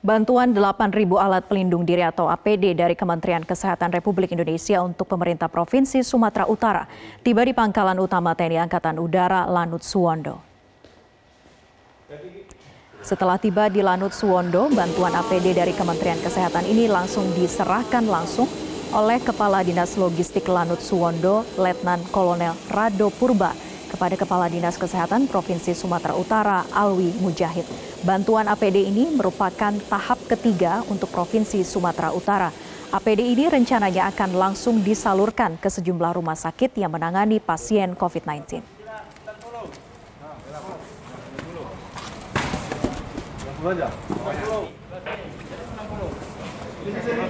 Bantuan 8.000 alat pelindung diri atau APD dari Kementerian Kesehatan Republik Indonesia untuk pemerintah Provinsi Sumatera Utara tiba di pangkalan utama TNI Angkatan Udara Lanut Suwondo. Setelah tiba di Lanut Suwondo, bantuan APD dari Kementerian Kesehatan ini langsung diserahkan langsung oleh Kepala Dinas Logistik Lanut Suwondo, Letnan Kolonel Rado Purba kepada Kepala Dinas Kesehatan Provinsi Sumatera Utara, Alwi Mujahid. Bantuan APD ini merupakan tahap ketiga untuk Provinsi Sumatera Utara. APD ini rencananya akan langsung disalurkan ke sejumlah rumah sakit yang menangani pasien COVID-19.